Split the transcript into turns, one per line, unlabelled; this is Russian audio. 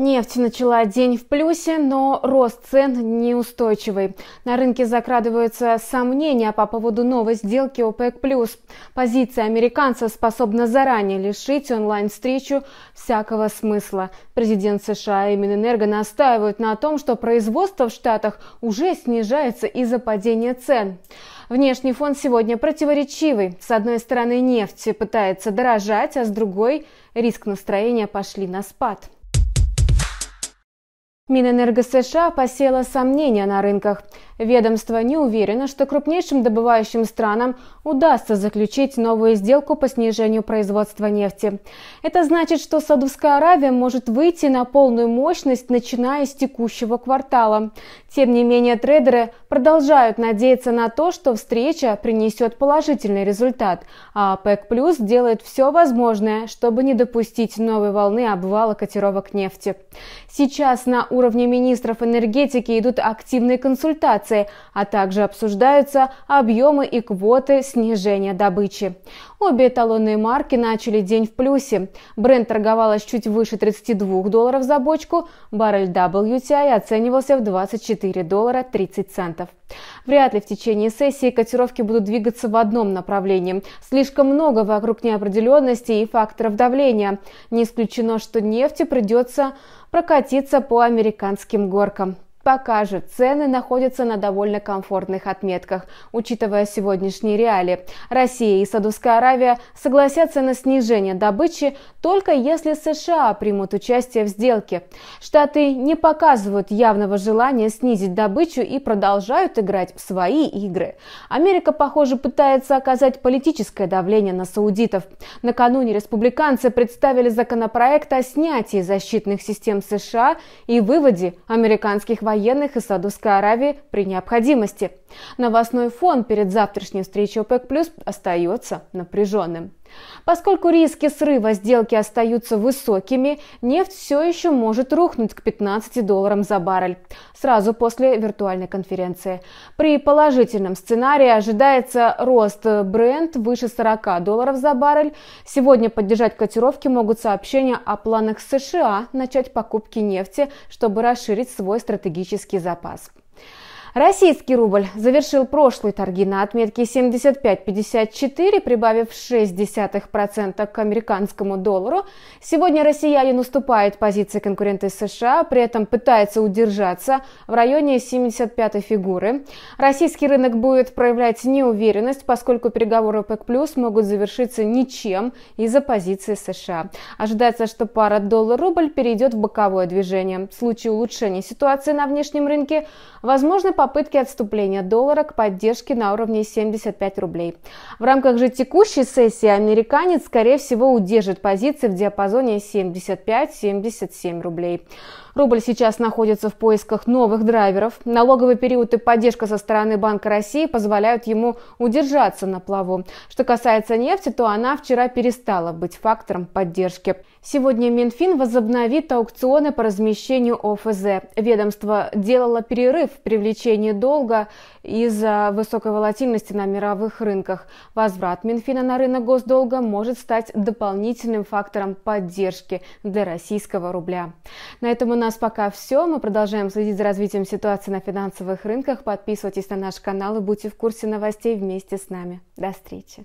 Нефть начала день в плюсе, но рост цен неустойчивый. На рынке закрадываются сомнения по поводу новой сделки ОПЕК+. Позиция американца способна заранее лишить онлайн-встречу всякого смысла. Президент США и Минэнерго настаивают на том, что производство в Штатах уже снижается из-за падения цен. Внешний фон сегодня противоречивый. С одной стороны, нефть пытается дорожать, а с другой риск настроения пошли на спад. Минэнерго США посела сомнения на рынках. Ведомство не уверено, что крупнейшим добывающим странам удастся заключить новую сделку по снижению производства нефти. Это значит, что Саудовская Аравия может выйти на полную мощность, начиная с текущего квартала. Тем не менее, трейдеры продолжают надеяться на то, что встреча принесет положительный результат, а ОПЕК Плюс делает все возможное, чтобы не допустить новой волны обвала котировок нефти. Сейчас на уровне министров энергетики идут активные консультации миграции, а также обсуждаются объемы и квоты снижения добычи. Обе эталонные марки начали день в плюсе. Бренд торговалась чуть выше 32 долларов за бочку, баррель WTI оценивался в 24 доллара 30 центов. Вряд ли в течение сессии котировки будут двигаться в одном направлении. Слишком много вокруг неопределенности и факторов давления. Не исключено, что нефти придется прокатиться по американским горкам. Пока же цены находятся на довольно комфортных отметках, учитывая сегодняшние реалии. Россия и Саудовская Аравия согласятся на снижение добычи только если США примут участие в сделке. Штаты не показывают явного желания снизить добычу и продолжают играть в свои игры. Америка, похоже, пытается оказать политическое давление на саудитов. Накануне республиканцы представили законопроект о снятии защитных систем США и выводе американских военных из Саудовской Аравии при необходимости. Новостной фон перед завтрашней встречей ОПЕК+, плюс остается напряженным. Поскольку риски срыва сделки остаются высокими, нефть все еще может рухнуть к 15 долларам за баррель сразу после виртуальной конференции. При положительном сценарии ожидается рост бренд выше 40 долларов за баррель. Сегодня поддержать котировки могут сообщения о планах США начать покупки нефти, чтобы расширить свой стратегический запас. Российский рубль завершил прошлые торги на отметке 75.54, прибавив 0,6% к американскому доллару. Сегодня россиянин уступает позиции конкурента США, при этом пытается удержаться в районе 75 фигуры. Российский рынок будет проявлять неуверенность, поскольку переговоры ОПЕК+, могут завершиться ничем из-за позиции США. Ожидается, что пара доллар-рубль перейдет в боковое движение. В случае улучшения ситуации на внешнем рынке, возможно, по попытки отступления доллара к поддержке на уровне 75 рублей. В рамках же текущей сессии американец, скорее всего, удержит позиции в диапазоне 75-77 рублей. Рубль сейчас находится в поисках новых драйверов. Налоговый период и поддержка со стороны Банка России позволяют ему удержаться на плаву. Что касается нефти, то она вчера перестала быть фактором поддержки. Сегодня Минфин возобновит аукционы по размещению ОФЗ. Ведомство делало перерыв в привлечении долга из-за высокой волатильности на мировых рынках. Возврат Минфина на рынок госдолга может стать дополнительным фактором поддержки для российского рубля. На этом у нас пока все. Мы продолжаем следить за развитием ситуации на финансовых рынках. Подписывайтесь на наш канал и будьте в курсе новостей вместе с нами. До встречи!